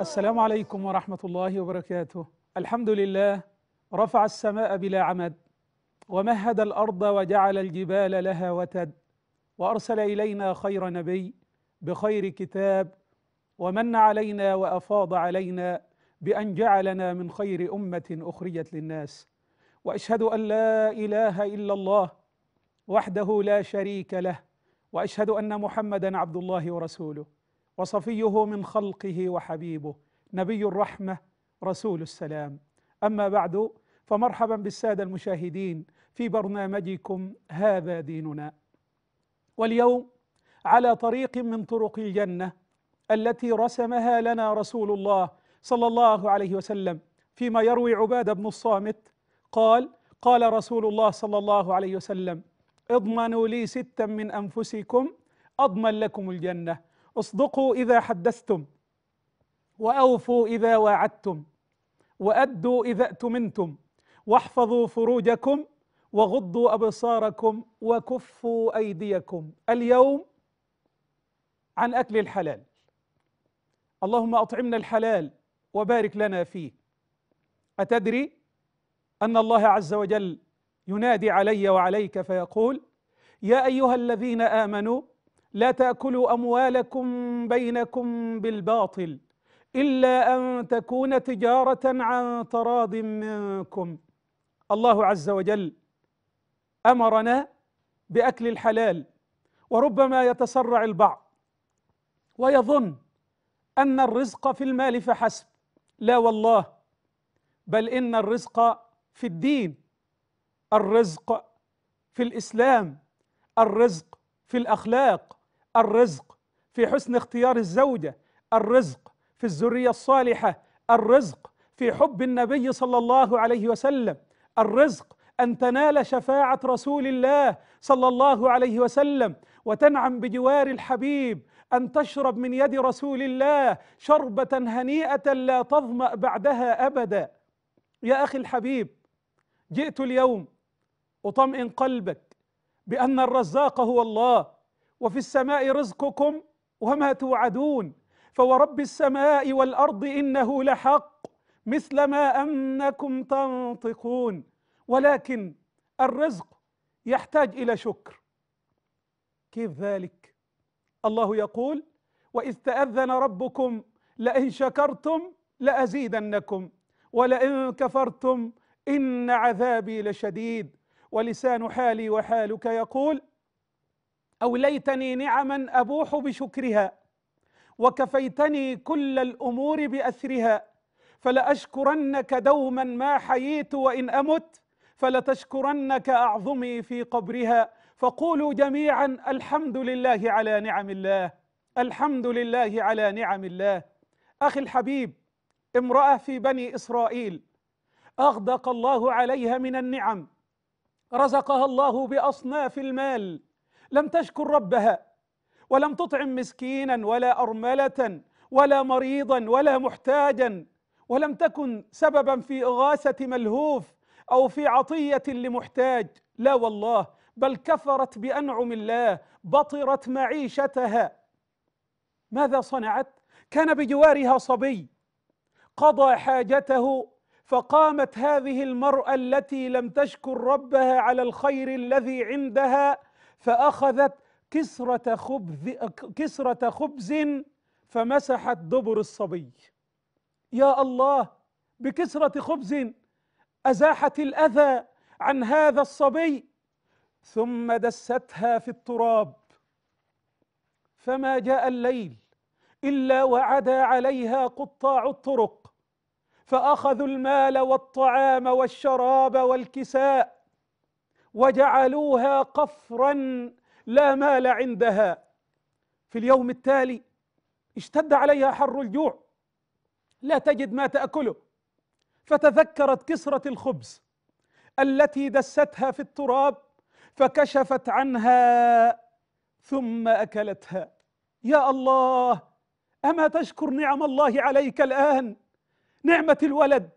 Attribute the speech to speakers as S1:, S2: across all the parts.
S1: السلام عليكم ورحمة الله وبركاته الحمد لله رفع السماء بلا عمد ومهد الأرض وجعل الجبال لها وتد وأرسل إلينا خير نبي بخير كتاب ومن علينا وأفاض علينا بأن جعلنا من خير أمة أخرجت للناس وأشهد أن لا إله إلا الله وحده لا شريك له وأشهد أن محمدا عبد الله ورسوله وصفيه من خلقه وحبيبه نبي الرحمه رسول السلام اما بعد فمرحبا بالساده المشاهدين في برنامجكم هذا ديننا واليوم على طريق من طرق الجنه التي رسمها لنا رسول الله صلى الله عليه وسلم فيما يروي عباده بن الصامت قال قال رسول الله صلى الله عليه وسلم اضمنوا لي ستا من انفسكم اضمن لكم الجنه اصدقوا إذا حدثتم وأوفوا إذا واعدتم وأدوا إذا أتمنتم واحفظوا فروجكم وغضوا أبصاركم وكفوا أيديكم اليوم عن أكل الحلال اللهم أطعمنا الحلال وبارك لنا فيه أتدري أن الله عز وجل ينادي علي وعليك فيقول يا أيها الذين آمنوا لا تاكلوا اموالكم بينكم بالباطل الا ان تكون تجاره عن تراض منكم الله عز وجل امرنا باكل الحلال وربما يتسرع البعض ويظن ان الرزق في المال فحسب لا والله بل ان الرزق في الدين الرزق في الاسلام الرزق في الاخلاق الرزق في حسن اختيار الزوجه الرزق في الذريه الصالحه الرزق في حب النبي صلى الله عليه وسلم الرزق ان تنال شفاعه رسول الله صلى الله عليه وسلم وتنعم بجوار الحبيب ان تشرب من يد رسول الله شربه هنيئه لا تظما بعدها ابدا يا اخي الحبيب جئت اليوم اطمئن قلبك بان الرزاق هو الله وفي السماء رزقكم وما توعدون فورب السماء والارض انه لحق مثل ما انكم تنطقون ولكن الرزق يحتاج الى شكر كيف ذلك الله يقول واذ تاذن ربكم لئن شكرتم لازيدنكم ولئن كفرتم ان عذابي لشديد ولسان حالي وحالك يقول او ليتني نعما ابوح بشكرها وكفيتني كل الامور بأثرها فلاشكرنك دوما ما حييت وان امت فلتشكرنك اعظمي في قبرها فقولوا جميعا الحمد لله على نعم الله الحمد لله على نعم الله اخي الحبيب امراه في بني اسرائيل اغدق الله عليها من النعم رزقها الله باصناف المال لم تشكر ربها ولم تطعم مسكينا ولا أرملة ولا مريضا ولا محتاجا ولم تكن سببا في إغاثة ملهوف أو في عطية لمحتاج لا والله بل كفرت بأنعم الله بطرت معيشتها ماذا صنعت؟ كان بجوارها صبي قضى حاجته فقامت هذه المرأة التي لم تشكر ربها على الخير الذي عندها فأخذت كسرة خبز كسرة خبز فمسحت دبر الصبي يا الله بكسرة خبز أزاحت الأذى عن هذا الصبي ثم دستها في التراب فما جاء الليل إلا وعدا عليها قطاع الطرق فأخذوا المال والطعام والشراب والكساء وجعلوها قفرا لا مال عندها في اليوم التالي اشتد عليها حر الجوع لا تجد ما تاكله فتذكرت كسره الخبز التي دستها في التراب فكشفت عنها ثم اكلتها يا الله اما تشكر نعم الله عليك الان نعمه الولد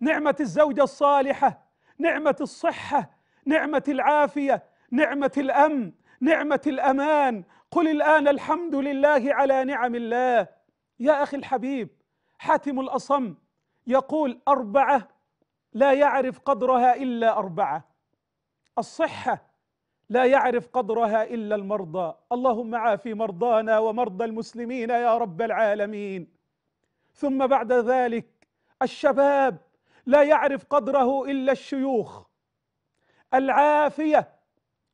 S1: نعمه الزوجه الصالحه نعمه الصحه نعمه العافيه نعمه الامن نعمه الامان قل الان الحمد لله على نعم الله يا اخي الحبيب حاتم الاصم يقول اربعه لا يعرف قدرها الا اربعه الصحه لا يعرف قدرها الا المرضى اللهم عافي مرضانا ومرضى المسلمين يا رب العالمين ثم بعد ذلك الشباب لا يعرف قدره الا الشيوخ العافية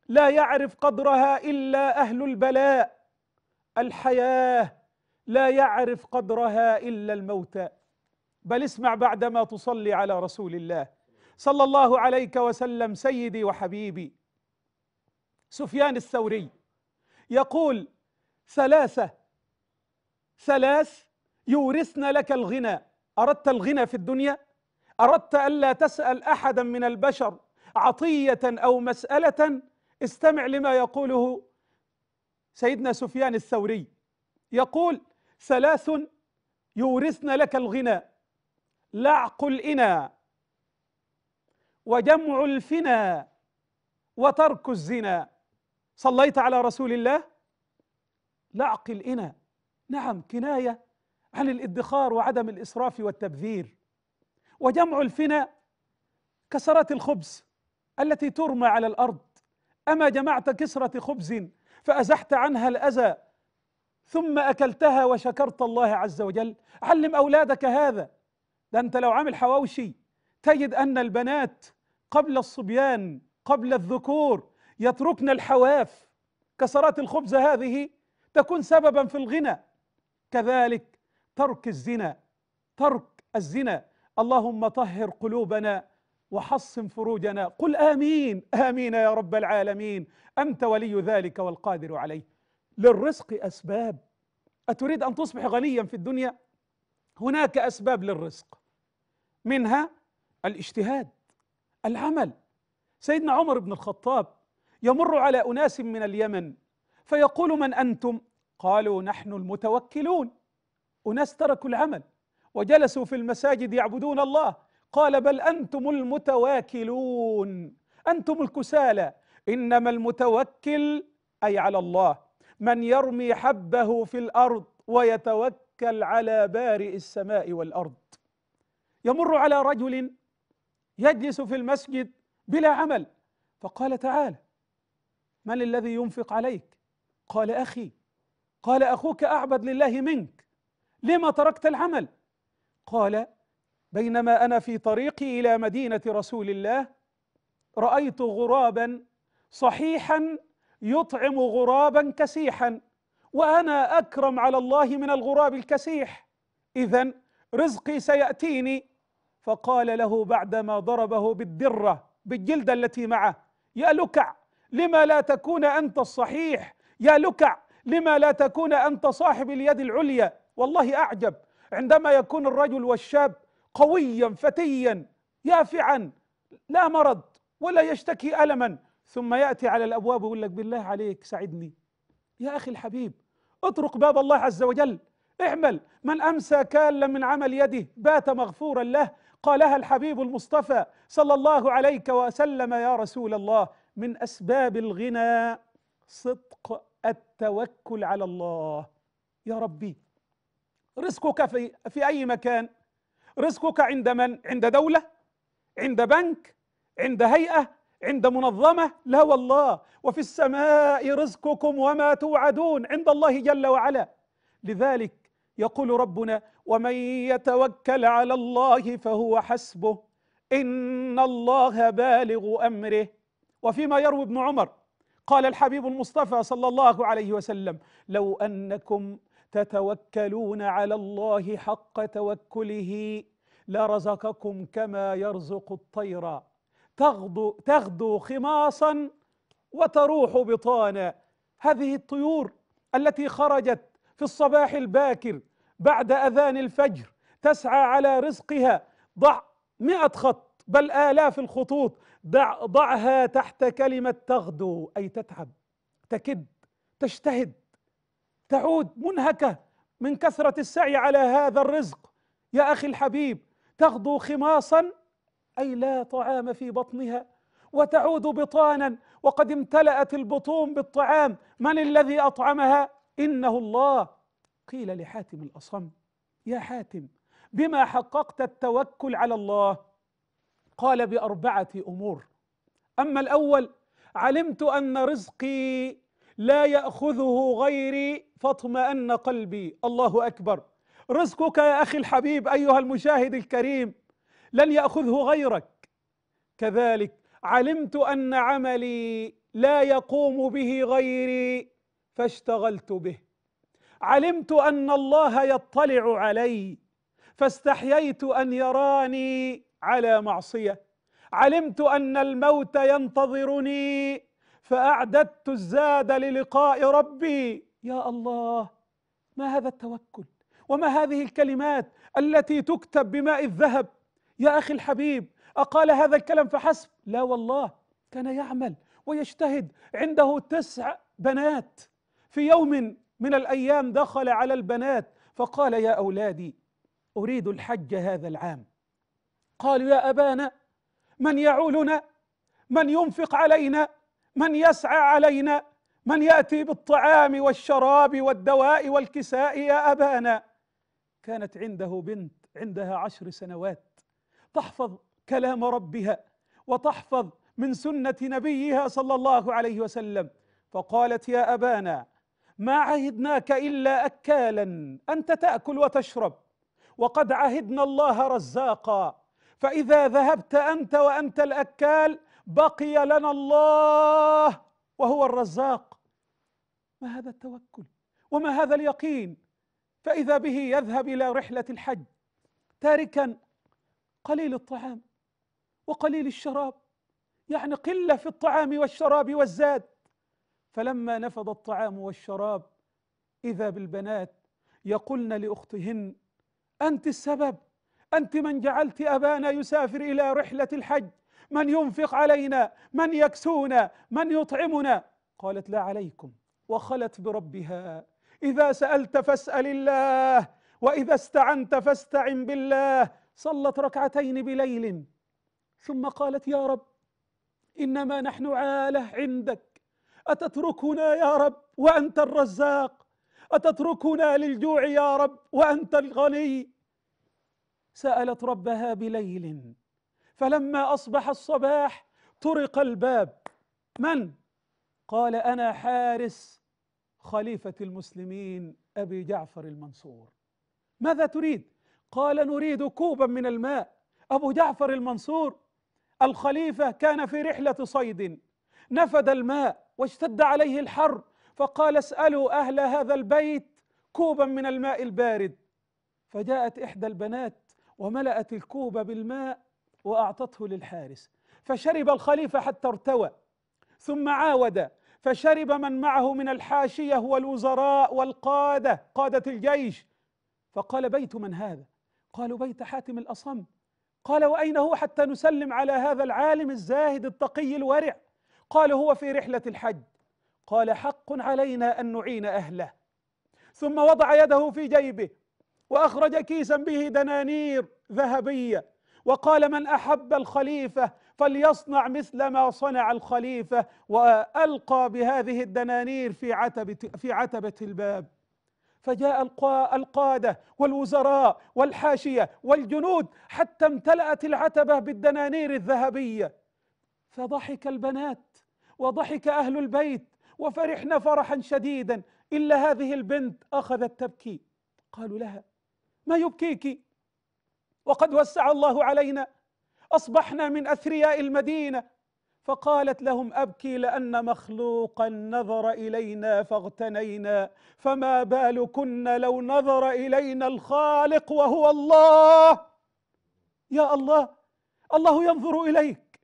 S1: لا يعرف قدرها إلا أهل البلاء الحياة لا يعرف قدرها إلا الموتى بل اسمع بعدما تصلي على رسول الله صلى الله عليك وسلم سيدي وحبيبي سفيان الثوري يقول ثلاثة ثلاث يورثن لك الغنى أردت الغنى في الدنيا أردت ألا تسأل أحدا من البشر عطيه او مساله استمع لما يقوله سيدنا سفيان الثوري يقول ثلاث يورثن لك الغنى لعق الإنى وجمع الفنى وترك الزنا صليت على رسول الله لعق الإنى نعم كناية عن الادخار وعدم الإسراف والتبذير وجمع الفنى كسرات الخبز التي ترمى على الارض اما جمعت كسره خبز فازحت عنها الاذى ثم اكلتها وشكرت الله عز وجل علم اولادك هذا ده انت لو عامل حواوشي تجد ان البنات قبل الصبيان قبل الذكور يتركن الحواف كسرات الخبز هذه تكون سببا في الغنى كذلك ترك الزنا ترك الزنا اللهم طهر قلوبنا وحصن فروجنا قل آمين آمين يا رب العالمين أنت ولي ذلك والقادر عليه للرزق أسباب أتريد أن تصبح غنيا في الدنيا هناك أسباب للرزق منها الاجتهاد العمل سيدنا عمر بن الخطاب يمر على أناس من اليمن فيقول من أنتم قالوا نحن المتوكلون أناس تركوا العمل وجلسوا في المساجد يعبدون الله قال بل أنتم المتواكلون أنتم الكسالى إنما المتوكل أي على الله من يرمي حبه في الأرض ويتوكل على بارئ السماء والأرض يمر على رجل يجلس في المسجد بلا عمل فقال تعالى من الذي ينفق عليك قال أخي قال أخوك أعبد لله منك لما تركت العمل قال بينما انا في طريقي الى مدينه رسول الله رايت غرابا صحيحا يطعم غرابا كسيحا وانا اكرم على الله من الغراب الكسيح اذا رزقي سياتيني فقال له بعدما ضربه بالدره بالجلده التي معه يا لكع لما لا تكون انت الصحيح يا لكع لما لا تكون انت صاحب اليد العليا والله اعجب عندما يكون الرجل والشاب قويا فتيا يافعا لا مرض ولا يشتكي الما ثم ياتي على الابواب ويقول لك بالله عليك ساعدني يا اخي الحبيب اطرق باب الله عز وجل اعمل من امسى كالا من عمل يده بات مغفورا له قالها الحبيب المصطفى صلى الله عليك وسلم يا رسول الله من اسباب الغنى صدق التوكل على الله يا ربي رزقك في في اي مكان رزقك عند من عند دولة عند بنك عند هيئة عند منظمة لا والله وفي السماء رزقكم وما توعدون عند الله جل وعلا لذلك يقول ربنا ومن يتوكل على الله فهو حسبه إن الله بالغ أمره وفيما يروي ابن عمر قال الحبيب المصطفى صلى الله عليه وسلم لو أنكم تتوكلون على الله حق توكله لرزقكم كما يرزق الطير تغدو, تغدو خماصا وتروح بطانا هذه الطيور التي خرجت في الصباح الباكر بعد أذان الفجر تسعى على رزقها ضع مئة خط بل آلاف الخطوط ضع ضعها تحت كلمة تغدو أي تتعب تكد تجتهد تعود منهكه من كثره السعي على هذا الرزق يا اخي الحبيب تغدو خماصا اي لا طعام في بطنها وتعود بطانا وقد امتلأت البطون بالطعام من الذي اطعمها انه الله قيل لحاتم الاصم يا حاتم بما حققت التوكل على الله قال باربعه امور اما الاول علمت ان رزقي لا ياخذه غيري فاطمأن قلبي الله أكبر رزقك يا أخي الحبيب أيها المشاهد الكريم لن يأخذه غيرك كذلك علمت أن عملي لا يقوم به غيري فاشتغلت به علمت أن الله يطلع علي فاستحييت أن يراني على معصية علمت أن الموت ينتظرني فأعددت الزاد للقاء ربي يا الله ما هذا التوكل وما هذه الكلمات التي تكتب بماء الذهب يا اخي الحبيب اقال هذا الكلام فحسب لا والله كان يعمل ويجتهد عنده تسع بنات في يوم من الايام دخل على البنات فقال يا اولادي اريد الحج هذا العام قالوا يا ابانا من يعولنا من ينفق علينا من يسعى علينا من ياتي بالطعام والشراب والدواء والكساء يا ابانا كانت عنده بنت عندها عشر سنوات تحفظ كلام ربها وتحفظ من سنه نبيها صلى الله عليه وسلم فقالت يا ابانا ما عهدناك الا اكالا انت تاكل وتشرب وقد عهدنا الله رزاقا فاذا ذهبت انت وانت الاكال بقي لنا الله وهو الرزاق ما هذا التوكل وما هذا اليقين فاذا به يذهب الى رحله الحج تاركا قليل الطعام وقليل الشراب يعني قله في الطعام والشراب والزاد فلما نفض الطعام والشراب اذا بالبنات يقولن لاختهن انت السبب انت من جعلت ابانا يسافر الى رحله الحج من ينفق علينا من يكسونا من يطعمنا قالت لا عليكم وخلت بربها اذا سالت فاسال الله واذا استعنت فاستعن بالله صلت ركعتين بليل ثم قالت يا رب انما نحن عاله عندك اتتركنا يا رب وانت الرزاق اتتركنا للجوع يا رب وانت الغني سالت ربها بليل فلما اصبح الصباح طرق الباب من قال انا حارس خليفة المسلمين أبي جعفر المنصور ماذا تريد؟ قال نريد كوبا من الماء أبو جعفر المنصور الخليفة كان في رحلة صيد نفد الماء واشتد عليه الحر فقال اسألوا أهل هذا البيت كوبا من الماء البارد فجاءت إحدى البنات وملأت الكوب بالماء وأعطته للحارس فشرب الخليفة حتى ارتوى ثم عاود فشرب من معه من الحاشية والوزراء والقادة قادة الجيش فقال بيت من هذا قالوا بيت حاتم الأصم قال وأين هو حتى نسلم على هذا العالم الزاهد التقي الورع قال هو في رحلة الحج قال حق علينا أن نعين أهله ثم وضع يده في جيبه وأخرج كيسا به دنانير ذهبية وقال من أحب الخليفة فليصنع مثل ما صنع الخليفة وألقى بهذه الدنانير في عتبة, في عتبة الباب فجاء القادة والوزراء والحاشية والجنود حتى امتلأت العتبة بالدنانير الذهبية فضحك البنات وضحك أهل البيت وفرحنا فرحا شديدا إلا هذه البنت أخذت تبكي قالوا لها ما يبكيك وقد وسع الله علينا اصبحنا من اثرياء المدينه فقالت لهم ابكي لان مخلوقا نظر الينا فاغتنينا فما بالكن لو نظر الينا الخالق وهو الله يا الله الله ينظر اليك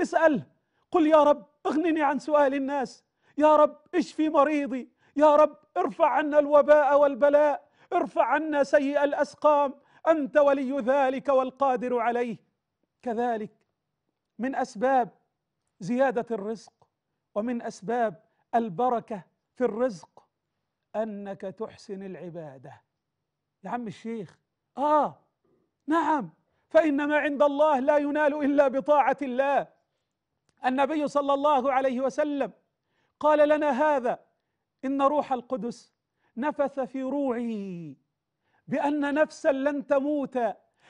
S1: اساله قل يا رب اغنني عن سؤال الناس يا رب اشفي مريضي يا رب ارفع عنا الوباء والبلاء ارفع عنا سيء الاسقام انت ولي ذلك والقادر عليه كذلك من اسباب زياده الرزق ومن اسباب البركه في الرزق انك تحسن العباده يا عم الشيخ اه نعم فان ما عند الله لا ينال الا بطاعه الله النبي صلى الله عليه وسلم قال لنا هذا ان روح القدس نفث في روعي بان نفسا لن تموت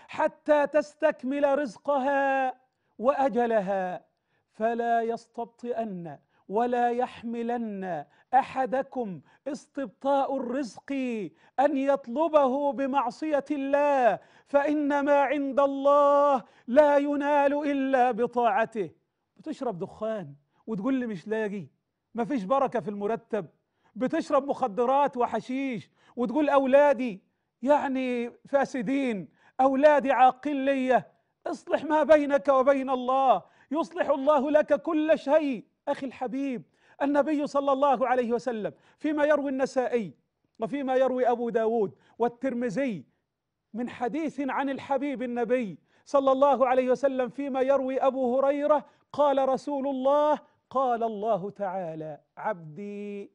S1: حتى تستكمل رزقها واجلها فلا يستبطئن ولا يحملن احدكم استبطاء الرزق ان يطلبه بمعصيه الله فان ما عند الله لا ينال الا بطاعته بتشرب دخان وتقول لي مش لاقي مفيش بركه في المرتب بتشرب مخدرات وحشيش وتقول اولادي يعني فاسدين أولاد عاقلية اصلح ما بينك وبين الله يصلح الله لك كل شيء أخي الحبيب النبي صلى الله عليه وسلم فيما يروي النسائي وفيما يروي أبو داود والترمذي من حديث عن الحبيب النبي صلى الله عليه وسلم فيما يروي أبو هريرة قال رسول الله قال الله تعالى عبدي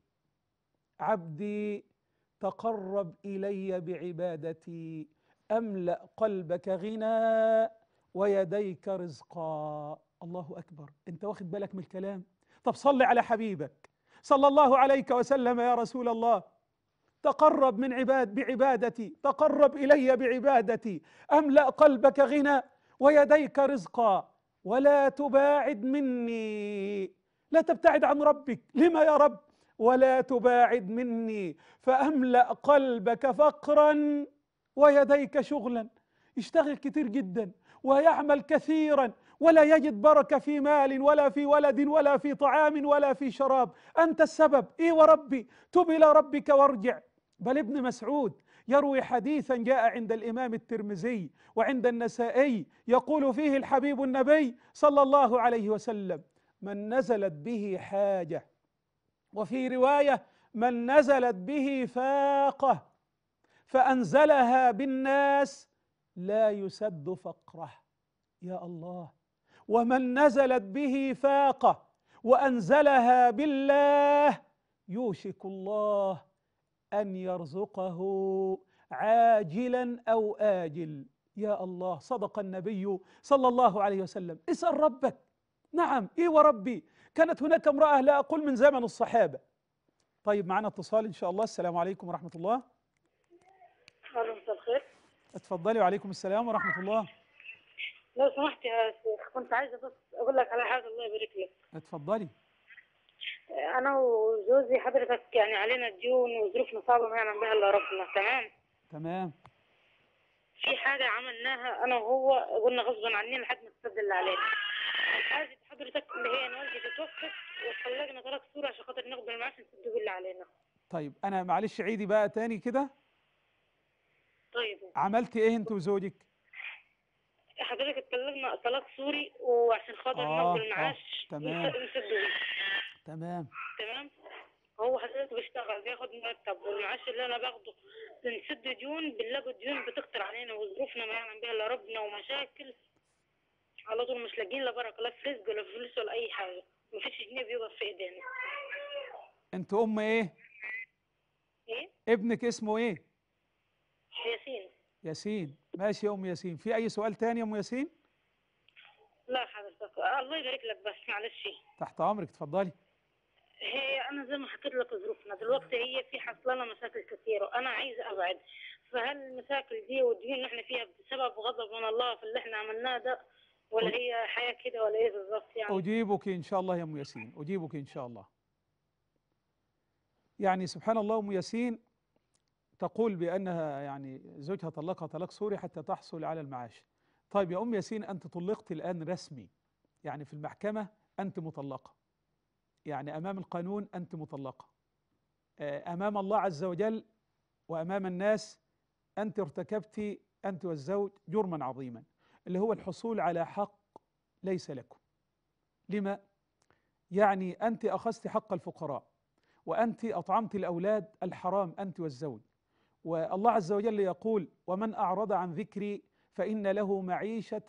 S1: عبدي تقرب إلي بعبادتي أملأ قلبك غنى ويديك رزقا الله أكبر أنت واخد بالك من الكلام طب صل على حبيبك صلى الله عليك وسلم يا رسول الله تقرب من عباد بعبادتي تقرب إلي بعبادتي أملأ قلبك غنى ويديك رزقا ولا تباعد مني لا تبتعد عن ربك لما يا رب ولا تباعد مني فأملأ قلبك فقرا ويديك شغلا يشتغل كتير جدا ويعمل كثيرا ولا يجد بركة في مال ولا في ولد ولا في طعام ولا في شراب أنت السبب إي وربي تب إلى ربك وارجع بل ابن مسعود يروي حديثا جاء عند الإمام الترمذي وعند النسائي يقول فيه الحبيب النبي صلى الله عليه وسلم من نزلت به حاجة وفي رواية من نزلت به فاقة فأنزلها بالناس لا يسد فقره يا الله ومن نزلت به فاقه وأنزلها بالله يوشك الله أن يرزقه عاجلا أو آجل يا الله صدق النبي صلى الله عليه وسلم اسأل ربك نعم اي وربي كانت هناك امرأة لا أقول من زمن الصحابة طيب معنا اتصال إن شاء الله السلام عليكم ورحمة الله اتفضلي وعليكم السلام ورحمه الله
S2: لو سمحت يا شيخ كنت عايزه بس اقول لك على حاجه الله يبارك لك اتفضلي انا وجوزي حضرتك يعني علينا ديون وظروفنا صعبه ما يعلم بها الا ربنا تمام تمام في حاجه عملناها انا وهو قلنا غصبا عننا لحد ما تسد اللي علينا عايزه حضرتك اللي هي انا والدي تتوفت وخلقنا ثلاث صور عشان خاطر ناخد المعاش نسد اللي علينا
S1: طيب انا معلش عيدي بقى تاني كده طيب عملتي ايه انت وزوجك؟
S2: حضرتك اتكلمنا طلاق سوري وعشان خاطر آه ناخد المعاش آه تمام تمام تمام هو حضرتك بيشتغل بياخد مرتب والمعاش اللي انا باخده بنسد ديون بنلاقي الديون بتكتر علينا وظروفنا ما يعلم بها الا ربنا ومشاكل على طول مش لاقيين لا بركه لا في رزق ولا فلوس ولا اي حاجه مفيش جنيه بيقف في ايدينا
S1: انت ام ايه؟ ايه؟ ابنك اسمه ايه؟ ياسين ياسين ماشي يا ام ياسين في اي سؤال ثاني يا ام ياسين
S2: لا حضرتك الله يبارك لك بس معلش
S1: تحت امرك اتفضلي
S2: هي انا زي ما حكيت لك ظروفنا دلوقتي هي في حصل لنا مشاكل كثيره انا عايز ابعد فهل المشاكل دي والدين اللي احنا فيها بسبب غضب من الله في اللي احنا عملناه ده ولا هي حياه كده ولا ايه بالظبط يعني
S1: اجيبك ان شاء الله يا ام ياسين اجيبك ان شاء الله يعني سبحان الله ام ياسين تقول بأنها يعني زوجها طلقها طلاق سوري حتى تحصل على المعاش طيب يا أم ياسين أنت طلقت الآن رسمي يعني في المحكمة أنت مطلقة يعني أمام القانون أنت مطلقة آه، أمام الله عز وجل وأمام الناس أنت ارتكبت أنت والزوج جرما عظيما اللي هو الحصول على حق ليس لكم لما؟ يعني أنت أخذت حق الفقراء وأنت أطعمت الأولاد الحرام أنت والزوج والله عز وجل يقول ومن أعرض عن ذكري فإن له معيشة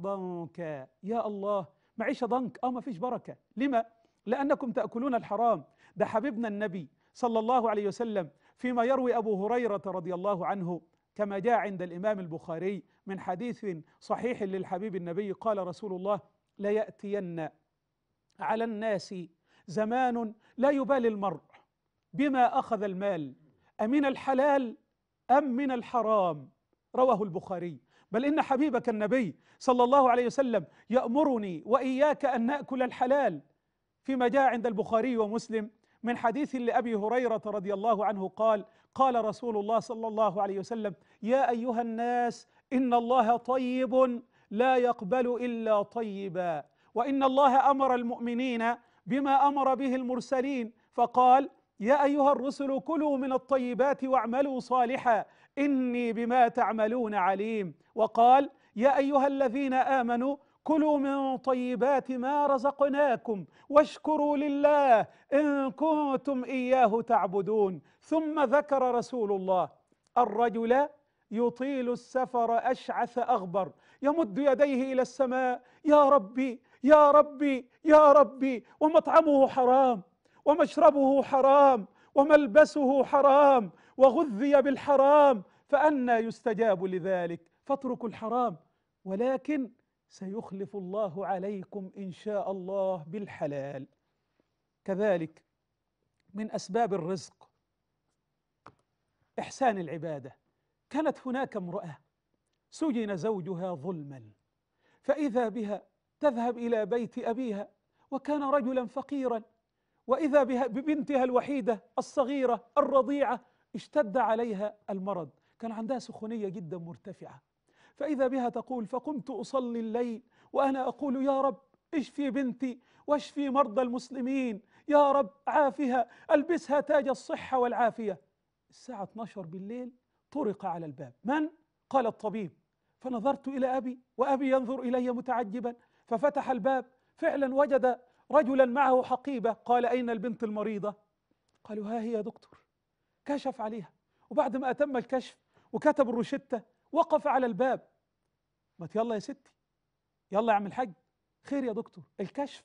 S1: ضنكا يا الله معيشة ضنك اه ما فيش بركة لما؟ لأنكم تأكلون الحرام ده حبيبنا النبي صلى الله عليه وسلم فيما يروي أبو هريرة رضي الله عنه كما جاء عند الإمام البخاري من حديث صحيح للحبيب النبي قال رسول الله ليأتين على الناس زمان لا يبالي المرء بما أخذ المال أمن الحلال أم من الحرام رواه البخاري بل إن حبيبك النبي صلى الله عليه وسلم يأمرني وإياك أن نأكل الحلال فيما جاء عند البخاري ومسلم من حديث لأبي هريرة رضي الله عنه قال قال رسول الله صلى الله عليه وسلم يا أيها الناس إن الله طيب لا يقبل إلا طيبا وإن الله أمر المؤمنين بما أمر به المرسلين فقال يا أيها الرسل كلوا من الطيبات واعملوا صالحا إني بما تعملون عليم وقال يا أيها الذين آمنوا كلوا من طيبات ما رزقناكم واشكروا لله إن كنتم إياه تعبدون ثم ذكر رسول الله الرجل يطيل السفر أشعث أغبر يمد يديه إلى السماء يا ربي يا ربي يا ربي ومطعمه حرام ومشربه حرام وملبسه حرام وغذي بالحرام فأنى يستجاب لذلك فاتركوا الحرام ولكن سيخلف الله عليكم إن شاء الله بالحلال كذلك من أسباب الرزق إحسان العبادة كانت هناك امرأة سجن زوجها ظلما فإذا بها تذهب إلى بيت أبيها وكان رجلا فقيرا واذا ببنتها الوحيده الصغيره الرضيعه اشتد عليها المرض كان عندها سخونيه جدا مرتفعه فاذا بها تقول فقمت اصلي الليل وانا اقول يا رب اشفي بنتي واشفي مرضى المسلمين يا رب عافها البسها تاج الصحه والعافيه الساعه 12 بالليل طرق على الباب من قال الطبيب فنظرت الى ابي وابي ينظر الي متعجبا ففتح الباب فعلا وجد رجلا معه حقيبة قال أين البنت المريضة قالوا ها هي يا دكتور كشف عليها وبعد ما أتم الكشف وكتب الروشتة وقف على الباب قالت يلا يا ستي يلا يا عم الحاج خير يا دكتور الكشف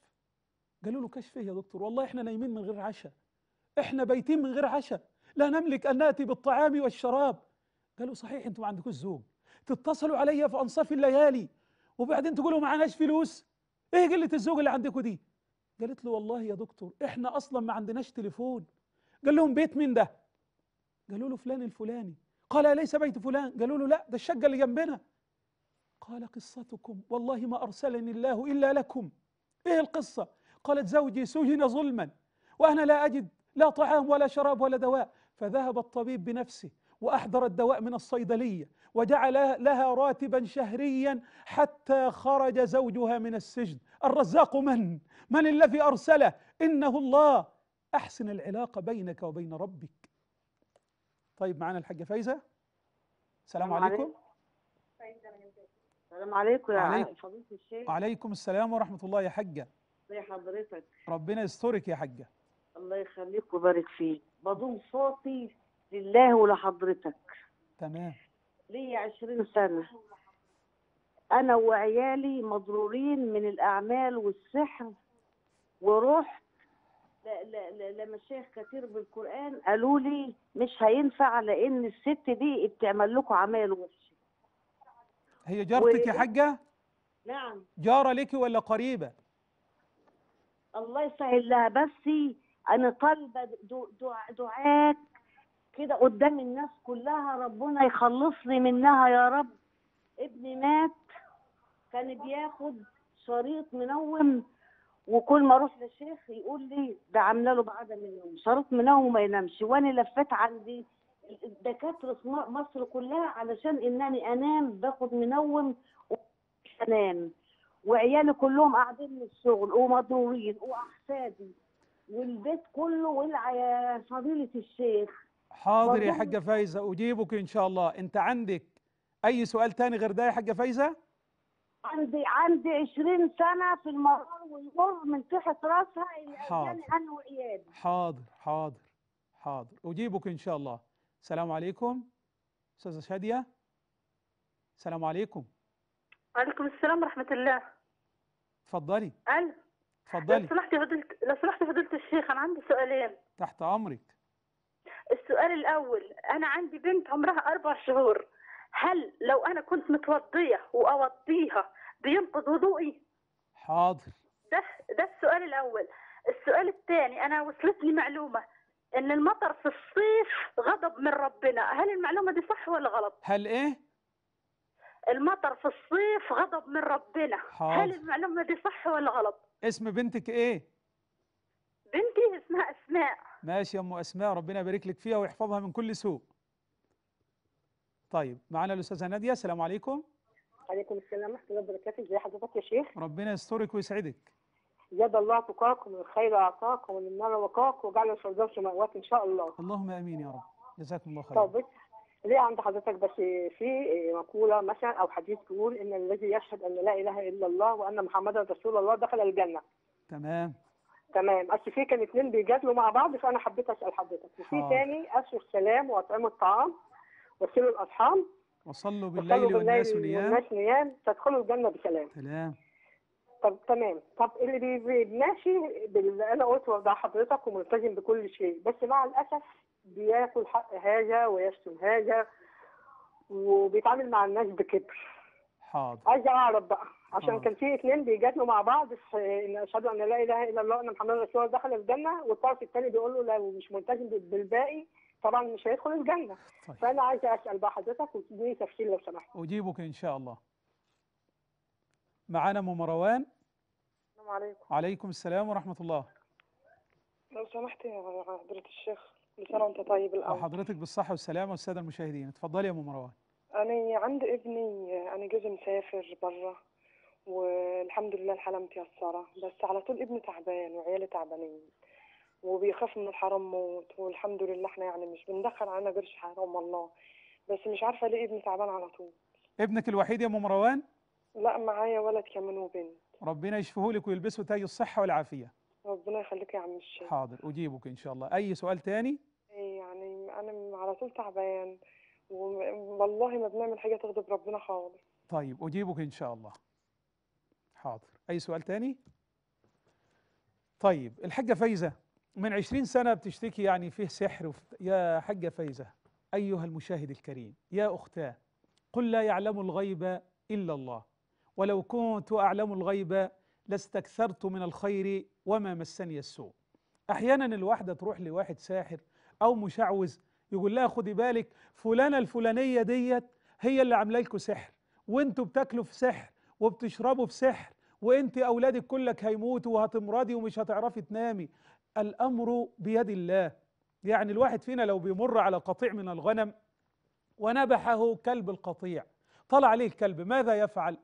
S1: قالوا له كشف ايه يا دكتور والله احنا نايمين من غير عشاء احنا بايتين من غير عشاء لا نملك ان ناتي بالطعام والشراب قالوا صحيح انتم ما عندكوش زوج تتصلوا عليا في انصاف الليالي وبعدين تقولوا معناش فلوس ايه قله الزوج اللي عندكم دي قالت له والله يا دكتور احنا اصلا ما عندناش تليفون قال لهم بيت مين ده قالوا له فلان الفلاني قال ليس بيت فلان قالوا له لا ده الشقه اللي جنبنا قال قصتكم والله ما ارسلني الله الا لكم ايه القصه قالت زوجي سجن ظلما وانا لا اجد لا طعام ولا شراب ولا دواء فذهب الطبيب بنفسه واحضر الدواء من الصيدليه وجعل لها راتبا شهريا حتى خرج زوجها من السجن الرزاق من من الذي ارسله انه الله احسن العلاقه بينك وبين ربك طيب معانا الحاجه فايزه السلام عليكم
S2: السلام عليكم يا فضيله الشيخ
S1: وعليكم السلام ورحمه الله يا حجه
S2: زي حضرتك
S1: ربنا يسترك يا حجه
S2: الله يخليك ويبارك فيك بضم صوتي لله
S1: ولحضرتك تمام
S2: لي عشرين سنة أنا وعيالي مضرورين من الأعمال والسحر ورحت لمشايخ كتير بالقرآن قالوا لي مش هينفع لأن الست دي بتعمل لكم عمال وحشة
S1: هي جارتك و... يا حجة؟ نعم جارة لك ولا قريبة؟
S2: الله يسهل لها بس أنا طالبة دعاك كده قدام الناس كلها ربنا يخلصني منها يا رب ابني مات كان بياخد شريط منوم وكل ما اروح للشيخ يقول لي ده عامله له بعدم النوم شريط منوم وما ينامش وانا لفيت عندي الدكاتره مصر كلها علشان انني انام باخد منوم انام وعيالي كلهم قاعدين من الشغل ومضرورين واحفادي والبيت كله ولع يا فضيله الشيخ
S1: حاضر يا حجه فايزة أجيبك إن شاء الله أنت عندك أي سؤال تاني غير ده يا حجه فايزة؟
S2: عندي عندي 20 سنة في المرار والمر من تحت راسها إلى حاضر أنا وعيالي
S1: حاضر حاضر حاضر أجيبك إن شاء الله السلام عليكم أستاذة شادية السلام عليكم
S2: وعليكم السلام ورحمة الله اتفضلي ألو اتفضلي لو سمحتي فضلت لو سمحتي فضلت الشيخ أنا عندي سؤالين
S1: تحت أمرك
S2: السؤال الأول أنا عندي بنت عمرها أربع شهور هل لو أنا كنت متوضية وأوضيها بينقض وضوئي؟ حاضر ده ده السؤال الأول السؤال الثاني أنا وصلتني معلومة إن المطر في الصيف غضب من ربنا هل المعلومة دي صح ولا غلط؟ هل إيه؟ المطر في الصيف غضب من ربنا حاضر. هل المعلومة دي صح ولا غلط؟
S1: اسم بنتك إيه؟ بنتي اسمها أسماء ماشي يا ام اسماء ربنا يبارك لك فيها ويحفظها من كل سوء طيب معانا الاستاذه ناديه السلام عليكم
S2: وعليكم السلام ورحمه الله وبركاته ازي حضرتك يا شيخ
S1: ربنا يسترك ويسعدك
S2: يد الله تقاكم والخير اعطاكم والنار وقاك وجعل الفردوس مأواك ان شاء الله
S1: اللهم امين يا رب جزاكم الله خير طب
S2: ليه عند حضرتك بس في مقوله مثلا او حديث بيقول ان الذي يشهد ان لا اله الا الله وان محمدا رسول الله دخل الجنه تمام تمام اصل في كان اثنين بيجادلوا مع بعض فانا حبيت اسال حضرتك وفي آه. تاني اسوا السلام واطعموا الطعام وصلوا الارحام
S1: وصلوا بالليل, وصلوا بالليل والناس نيام والناس
S2: نيام تدخلوا الجنه بسلام سلام طب تمام طب اللي ماشي باللي انا قلته ده حضرتك وملتزم بكل شيء بس مع الاسف بياكل حق هذا ويشتم هذا وبيتعامل مع الناس بكبر حاضر عايز اعرف بقى عشان اه. كان في اثنين بيجادلوا مع بعض في اشهد ان لا اله الا الله ان محمد رسول الله دخل الجنه والطرف الثاني بيقول له لو مش ملتزم بالباقي طبعا مش هيدخل الجنه طيب. فانا عايز اسال بقى حضرتك وتديني تفصيل لو سمحت
S1: اجيبك ان شاء الله معانا ام مروان
S2: السلام عليكم
S1: عليكم السلام ورحمه الله
S2: لو سمحت يا حضره الشيخ كل سنه وانت طيب الاول
S1: حضرتك بالصحه والسلامه والساده المشاهدين اتفضلي يا ام مروان
S2: انا عندي ابني انا جوزي مسافر بره والحمد لله الحالة متيسرة بس على طول ابني تعبان وعيالي تعبانين وبيخاف من الحرام موت والحمد لله احنا يعني مش بندخل علينا قرش حرام والله بس مش عارفة ليه ابني تعبان على طول
S1: ابنك الوحيد يا ام مروان؟
S2: لا معايا ولد كمان وبنت
S1: ربنا يشفيه لك ويلبسه تاج الصحة والعافية
S2: ربنا يخليك يا عم الشيخ
S1: حاضر أجيبك إن شاء الله أي سؤال تاني؟
S2: إيه، يعني أنا على طول تعبان والله ما بنعمل حاجة تغضب ربنا خالص
S1: طيب أجيبك إن شاء الله حاضر أي سؤال تاني؟ طيب الحاجة فايزة من عشرين سنة بتشتكي يعني فيه سحر وف... يا حاجة فايزة أيها المشاهد الكريم يا أختاه قل لا يعلم الغيب إلا الله ولو كنت أعلم الغيب لاستكثرت من الخير وما مسني السوء أحيانا الواحدة تروح لواحد ساحر أو مشعوذ يقول لها خدي بالك فلانة الفلانية ديت هي اللي عاملة لكم سحر وانتوا بتاكلوا في سحر وبتشربوا في سحر وانت اولادك كلك هيموتوا وهتمرضي ومش هتعرفي تنامي الامر بيد الله يعني الواحد فينا لو بيمر على قطيع من الغنم ونبحه كلب القطيع طلع عليه الكلب ماذا يفعل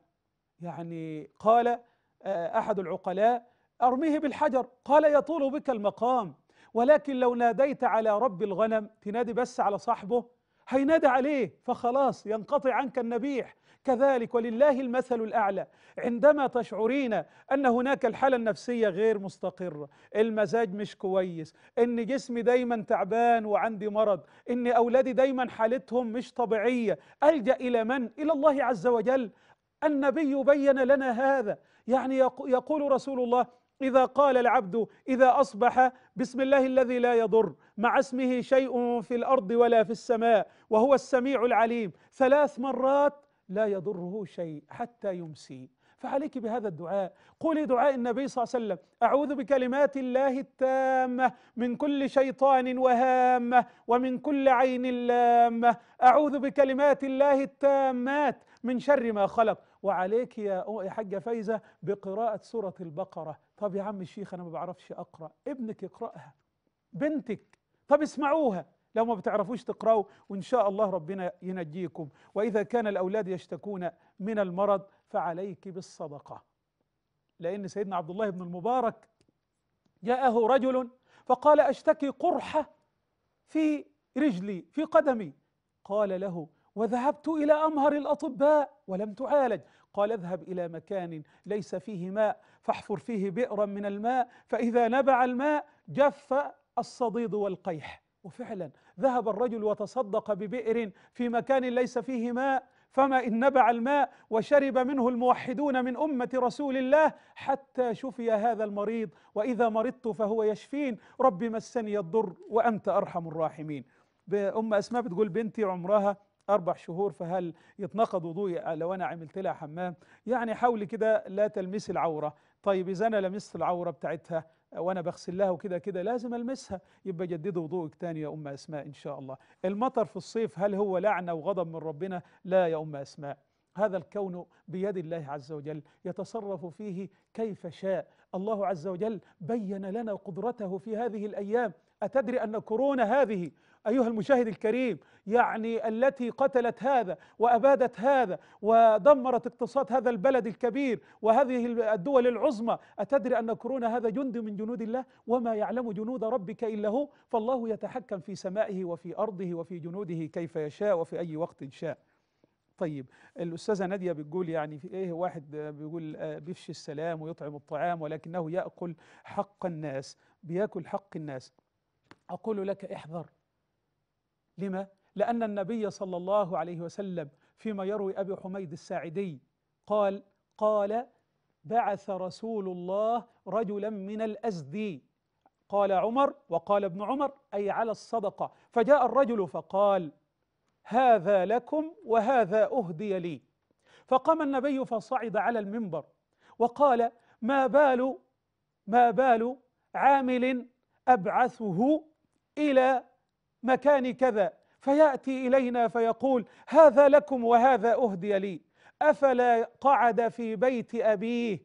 S1: يعني قال آه، احد العقلاء ارميه بالحجر قال يطول بك المقام ولكن لو ناديت على رب الغنم تنادي بس على صاحبه هينادى عليه فخلاص ينقطع عنك النبيح كذلك ولله المثل الأعلى عندما تشعرين أن هناك الحالة النفسية غير مستقرة المزاج مش كويس إن جسمي دايما تعبان وعندي مرض إن أولادي دايما حالتهم مش طبيعية ألجأ إلى من؟ إلى الله عز وجل النبي بين لنا هذا يعني يقول رسول الله إذا قال العبد إذا أصبح بسم الله الذي لا يضر مع اسمه شيء في الأرض ولا في السماء وهو السميع العليم ثلاث مرات لا يضره شيء حتى يمسي فعليك بهذا الدعاء قولي دعاء النبي صلى الله عليه وسلم أعوذ بكلمات الله التامة من كل شيطان وهامة ومن كل عين لامة أعوذ بكلمات الله التامات من شر ما خلق وعليك يا حاجة فايزة بقراءة سورة البقرة طب يا عم الشيخ أنا ما بعرفش أقرأ ابنك يقرأها بنتك طب اسمعوها لو ما بتعرفوش تقرأوا وإن شاء الله ربنا ينجيكم وإذا كان الأولاد يشتكون من المرض فعليك بالصدقة لأن سيدنا عبد الله بن المبارك جاءه رجل فقال أشتكي قرحة في رجلي في قدمي قال له وذهبت الى امهر الاطباء ولم تعالج قال اذهب الى مكان ليس فيه ماء فاحفر فيه بئرا من الماء فاذا نبع الماء جف الصديد والقيح وفعلا ذهب الرجل وتصدق ببئر في مكان ليس فيه ماء فما إن نبع الماء وشرب منه الموحدون من أمة رسول الله حتى شفي هذا المريض وإذا مرضت فهو يشفين رب مسني الضر وأنت أرحم الراحمين أم أسماء بتقول بنتي عمرها أربع شهور فهل يتنقض وضوئي لو أنا عملت لها حمام يعني حاولي كده لا تلمسي العورة طيب إذا أنا لمست العورة بتاعتها وانا بغسل لها وكده كده لازم المسها يبقى جددي وضوءك تاني يا ام اسماء ان شاء الله المطر في الصيف هل هو لعنه وغضب من ربنا لا يا ام اسماء هذا الكون بيد الله عز وجل يتصرف فيه كيف شاء الله عز وجل بين لنا قدرته في هذه الايام اتدري ان كورونا هذه أيها المشاهد الكريم يعني التي قتلت هذا وأبادت هذا ودمرت اقتصاد هذا البلد الكبير وهذه الدول العظمى أتدري أن كورونا هذا جند من جنود الله وما يعلم جنود ربك إلا هو فالله يتحكم في سمائه وفي أرضه وفي جنوده كيف يشاء وفي أي وقت شاء طيب الاستاذه ناديه بتقول يعني في ايه واحد بيقول آه، بيفشي السلام ويطعم الطعام ولكنه ياكل حق الناس بياكل حق الناس اقول لك احذر لما؟ لأن النبي صلى الله عليه وسلم فيما يروي أبي حميد الساعدي قال قال بعث رسول الله رجلا من الأزدي قال عمر وقال ابن عمر أي على الصدقة فجاء الرجل فقال هذا لكم وهذا أهدي لي فقام النبي فصعد على المنبر وقال ما بال ما بال عامل أبعثه إلى مكان كذا فيأتي إلينا فيقول هذا لكم وهذا أهدي لي أفلا قعد في بيت أبيه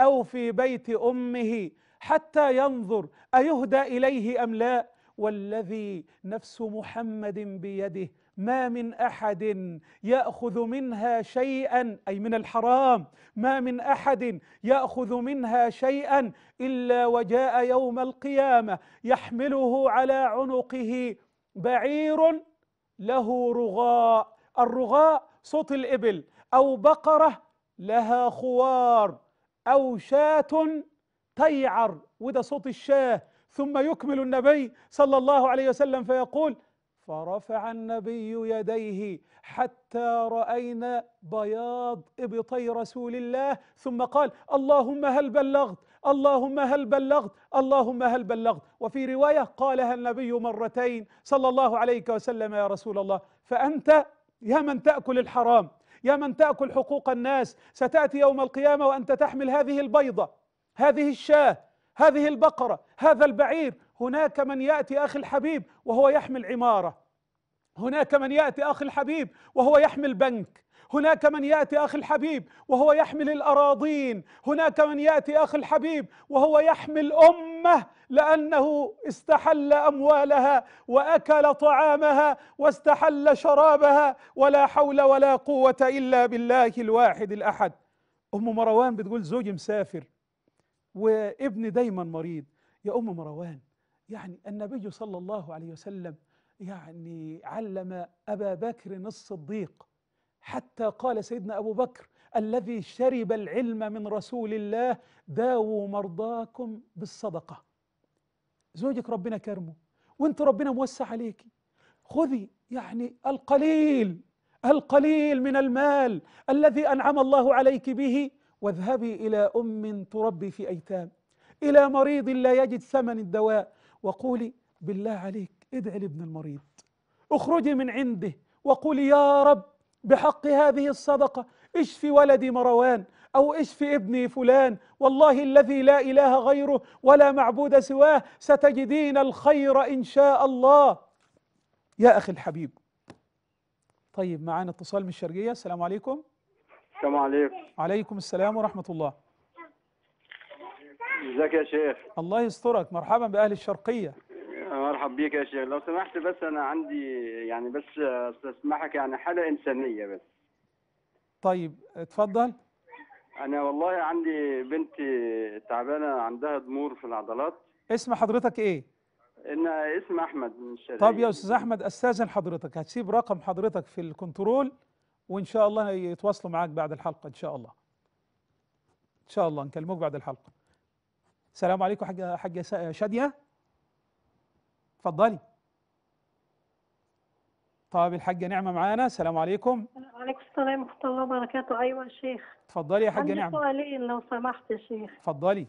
S1: أو في بيت أمه حتى ينظر أيهدى إليه أم لا والذي نفس محمد بيده ما من احد ياخذ منها شيئا اي من الحرام ما من احد ياخذ منها شيئا الا وجاء يوم القيامه يحمله على عنقه بعير له رغاء الرغاء صوت الإبل أو بقرة لها خوار أو شاة تيعر وده صوت الشاه ثم يكمل النبي صلى الله عليه وسلم فيقول فرفع النبي يديه حتى راينا بياض ابطي رسول الله ثم قال اللهم هل بلغت اللهم هل بلغت اللهم هل بلغت وفي رواية قالها النبي مرتين صلى الله عليه وسلم يا رسول الله فأنت يا من تأكل الحرام يا من تأكل حقوق الناس ستأتي يوم القيامة وأنت تحمل هذه البيضة هذه الشاه هذه البقرة هذا البعير هناك من يأتي أخي الحبيب وهو يحمل عمارة هناك من يأتي أخي الحبيب وهو يحمل بنك هناك من ياتي اخي الحبيب وهو يحمل الاراضين هناك من ياتي اخي الحبيب وهو يحمل امه لانه استحل اموالها واكل طعامها واستحل شرابها ولا حول ولا قوه الا بالله الواحد الاحد ام مروان بتقول زوجي مسافر وابني دايما مريض يا ام مروان يعني النبي صلى الله عليه وسلم يعني علم ابا بكر الصديق حتى قال سيدنا أبو بكر الذي شرب العلم من رسول الله داووا مرضاكم بالصدقة زوجك ربنا كرمه وانت ربنا موسع عليك خذي يعني القليل القليل من المال الذي أنعم الله عليك به واذهبي إلى أم تربي في أيتام إلى مريض لا يجد ثمن الدواء وقولي بالله عليك ادعي لابن المريض اخرجي من عنده وقولي يا رب بحق هذه الصدقة اشفي ولدي مروان أو اشفي ابني فلان والله الذي لا إله غيره ولا معبود سواه ستجدين الخير إن شاء الله يا أخي الحبيب طيب معانا اتصال من الشرقية السلام عليكم
S2: السلام عليكم
S1: عليكم السلام ورحمة الله
S2: ازيك يا شيخ
S1: الله يسترك مرحبا بأهل الشرقية
S2: مرحب بيك يا شيخ لو سمحت بس انا عندي يعني بس استسمحك يعني حاله انسانيه بس
S1: طيب اتفضل
S2: انا والله عندي بنتي تعبانه
S1: عندها ضمور في العضلات اسم حضرتك ايه ان اسم احمد من الشرقية طب يا استاذ احمد استاذن حضرتك هتسيب رقم حضرتك في الكنترول وان شاء الله يتواصلوا معاك بعد الحلقه ان شاء الله ان شاء الله نكلموك بعد الحلقه السلام عليكم حاجه حاجه شاديه اتفضلي طيب الحاجة نعمة معانا السلام عليكم
S2: وعليكم السلام ورحمة الله وبركاته أيوة يا شيخ
S1: اتفضلي يا حاجة نعمة عندي
S2: سؤالين لو سمحت يا شيخ اتفضلي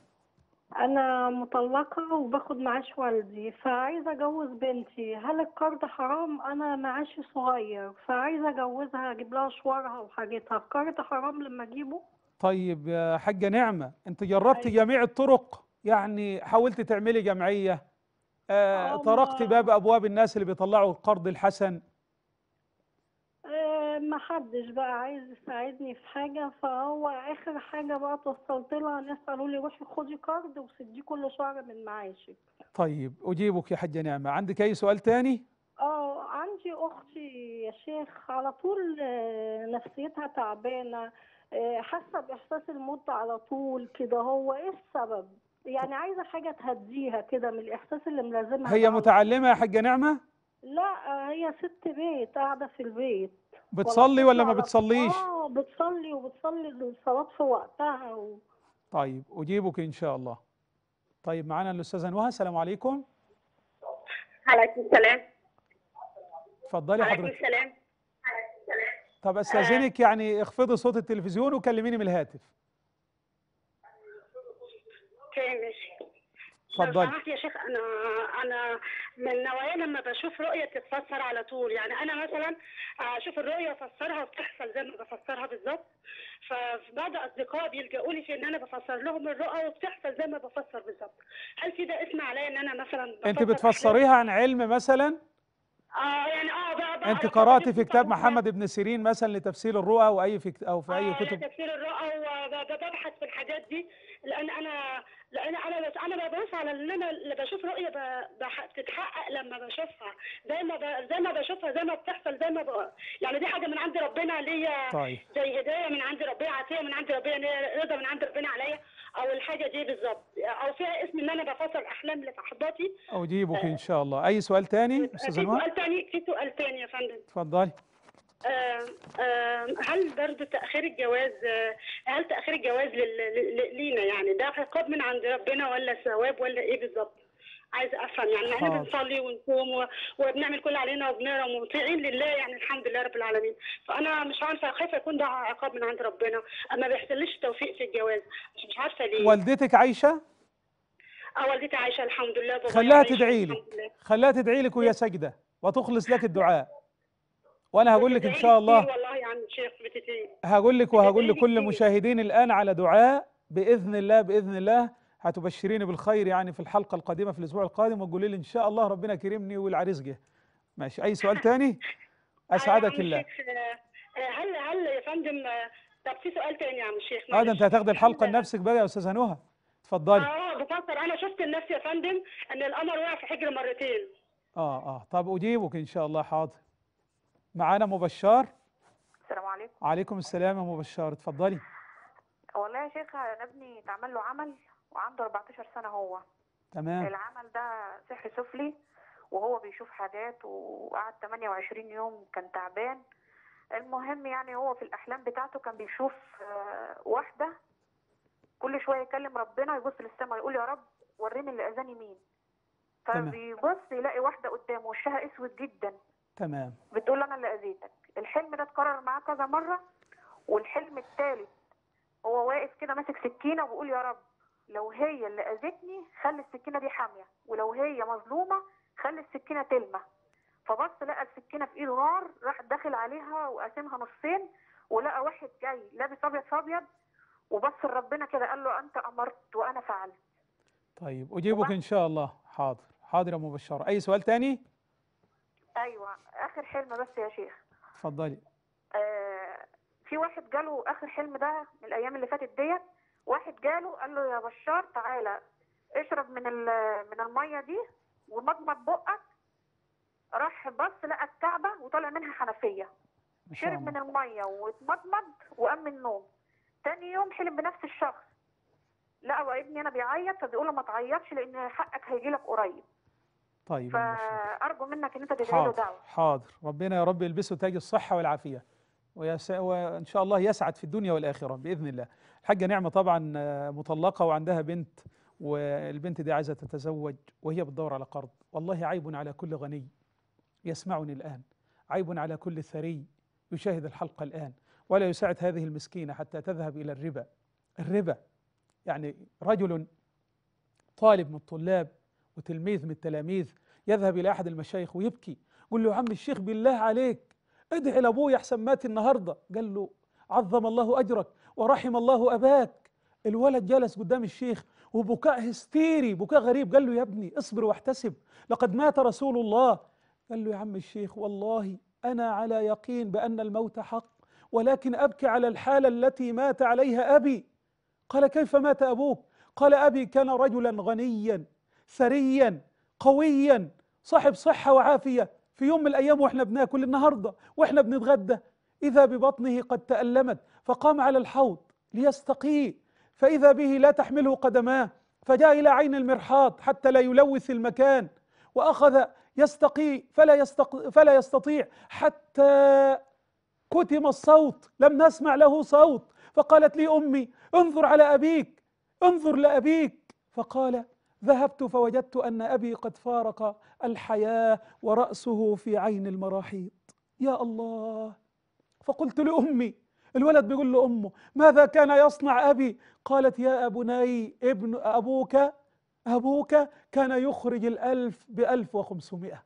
S2: أنا مطلقة وباخد معاش والدي فعايزة أجوز بنتي هل القرض حرام أنا معاشي صغير فعايزة أجوزها أجيب لها شوارها وحاجتها القرض حرام لما أجيبه
S1: طيب يا حاجة نعمة أنت جربتي أيوة. جميع الطرق يعني حاولت تعملي جمعية آه، آه، طرقت باب ابواب الناس اللي بيطلعوا القرض الحسن
S2: آه، ما حدش بقى عايز يساعدني في حاجه فهو اخر حاجه بقى توصلت لها ناس قالوا لي روحي خدي قرض وسديه كل شهر من معاشك
S1: طيب اجيبك يا حاجه نعمه عندك اي سؤال تاني
S2: اه عندي اختي يا شيخ على طول نفسيتها تعبانه حاسه باحساس الموت على طول كده هو ايه السبب يعني عايزه حاجه تهديها كده من الاحساس اللي ملازمها هي
S1: متعلمه يا حاجه نعمه
S2: لا هي ست بيت قاعده في البيت
S1: بتصلي ولا ما بتصليش
S2: اه بتصلي وبتصلي الصلاه في وقتها و...
S1: طيب اجيبك ان شاء الله طيب معانا الاستاذه نهى السلام عليكم
S2: عليكم السلام اتفضلي حضرتك عليكم السلام
S1: طب استاذنك يعني اخفضي صوت التلفزيون وكلميني من الهاتف
S2: اوكي ماشي اتفضلي يا شيخ انا انا من نوعيه لما بشوف رؤيه تتفسر على طول يعني انا مثلا اشوف الرؤيه افسرها وبتحصل زي ما بفسرها بالظبط فبعض اصدقائي بيلجأوا لي في ان انا بفسر لهم الرؤى وبتحصل زي ما بفسر بالظبط هل في ده اسم عليا ان انا مثلا انت بتفسريها
S1: عن علم مثلا؟
S2: اه يعني اه بقى, بقى انت قراتي في كتاب محمد
S1: ابن سيرين مثلا لتفسير الرؤى واي في او في اي آه كتب؟
S2: تفسير الرؤى وببحث في الحاجات دي لان انا لان انا بس انا ببص على ان انا اللي بشوف رؤيه بتتحقق لما بشوفها زي ما زي ما بشوفها زي ما بتحصل زي ما ب... يعني دي حاجه من عند ربنا ليا طيب. زي هدايه من عند ربنا عطيه من عند ربنا رضا من عند ربنا عليا او الحاجه دي بالظبط او فيها اسم ان انا بفسر احلام لتحضاتي اجيبك آه. ان
S1: شاء الله اي سؤال تاني استاذ سؤال
S2: تاني في سؤال تاني يا فندم اتفضلي آه، آه، هل برضه تاخير الجواز آه، هل تاخير الجواز لينا يعني ده عقاب من عند ربنا ولا ثواب ولا ايه بالظبط؟ عايزه افهم يعني احنا بنصلي ونصوم وبنعمل كل علينا وبنقرا ومطيعين لله يعني الحمد لله رب العالمين فانا مش عارفه خايفه يكون ده عقاب من عند ربنا اما بيحصلش توفيق في الجواز مش, عارفه ليه والدتك عايشه؟ اه والدتي عايشه الحمد لله بابا خليها تدعي لك
S1: خليها تدعي لك وهي ساجده وتخلص لك الدعاء وانا هقول لك ان شاء الله والله شيخ هقول لك وهقول لكل مشاهدين الان على دعاء باذن الله باذن الله هتبشريني بالخير يعني في الحلقه القادمه في الاسبوع القادم وتقولي لي ان شاء الله ربنا كرمني والعريس جه ماشي اي سؤال تاني اسعدك الله
S2: هل آه، هل يا فندم آه، طب في سؤال تاني يا عم الشيخ اه ده انت هتاخدي الحلقه آه،
S1: لنفسك بقى يا استاذه نهى اتفضلي اه
S2: بفكر انا شفت لنفسي يا فندم ان القمر وقع في حجر مرتين
S1: اه اه طب اجيبك ان شاء الله حاضر معانا مبشر بشار السلام عليكم وعليكم السلام يا مبشر بشار اتفضلي
S2: والله يا شيخه انا ابني اتعمل له عمل وعنده 14 سنه هو تمام العمل ده سحر سفلي وهو بيشوف حاجات وقعد 28 يوم كان تعبان المهم يعني هو في الاحلام بتاعته كان بيشوف آه، واحده كل شويه يكلم ربنا يبص للسماء يقول يا رب وريني اللي اذاني مين فبيبص يلاقي واحده قدامه وشها اسود جدا تمام بتقول انا اللي اذيتك الحلم ده اتكرر معاه كذا مره والحلم الثالث هو واقف كده ماسك سكينه وبيقول يا رب لو هي اللي اذتني خلي السكينه دي حاميه ولو هي مظلومه خلي السكينه تلمع فبص لقى السكينه في ايده نار راح داخل عليها وقاسمها نصين ولقى واحد جاي لابس ابيض ابيض وبص لربنا كده قال له انت امرت وانا فعلت
S1: طيب اجيبك ان شاء الله حاضر حاضر يا مبشره اي سؤال تاني
S2: ايوه اخر حلم بس يا شيخ اتفضلي آه في واحد جاله اخر حلم ده من الايام اللي فاتت ديت واحد جاله قال له يا بشار تعالى اشرب من من الميه دي ومضمض بقك راح بص لقى الكعبه وطالع منها حنفيه شرب من الميه واتمضمض وقام من النوم تاني يوم حلم بنفس الشخص لقى ابني انا بيعيط فبيقول له ما تعيطش لان حقك هيجي لك قريب طيب فارجو منك ان انت تدعي له دعوه
S1: حاضر ربنا يا رب يلبسه تاج الصحه والعافيه ويس... وان شاء الله يسعد في الدنيا والاخره باذن الله الحاجه نعمه طبعا مطلقه وعندها بنت والبنت دي عايزه تتزوج وهي بتدور على قرض والله عيب على كل غني يسمعني الان عيب على كل ثري يشاهد الحلقه الان ولا يساعد هذه المسكينه حتى تذهب الى الربا الربا يعني رجل طالب من الطلاب وتلميذ من التلاميذ يذهب إلى أحد المشايخ ويبكي يقول له يا عم الشيخ بالله عليك ادعي لأبويا أحسن مات النهاردة قال له عظم الله أجرك ورحم الله أباك الولد جلس قدام الشيخ وبكاء هستيري بكاء غريب قال له يا ابني اصبر واحتسب لقد مات رسول الله قال له يا عم الشيخ والله أنا على يقين بأن الموت حق ولكن أبكي على الحالة التي مات عليها أبي قال كيف مات أبوك قال أبي كان رجلا غنيا ثريا قويا صاحب صحة وعافية في يوم من الأيام وإحنا بناكل النهاردة وإحنا بنتغدى إذا ببطنه قد تألمت فقام على الحوض ليستقي فإذا به لا تحمله قدماه فجاء إلى عين المرحاض حتى لا يلوث المكان وأخذ يستقي فلا, يستق فلا يستطيع حتى كتم الصوت لم نسمع له صوت فقالت لي أمي انظر على أبيك انظر لأبيك فقال ذهبت فوجدت أن أبي قد فارق الحياة ورأسه في عين المراحيض يا الله فقلت لأمي الولد بيقول لأمه ماذا كان يصنع أبي قالت يا أبني ابن أبوك أبوك كان يخرج الألف بألف وخمسمائة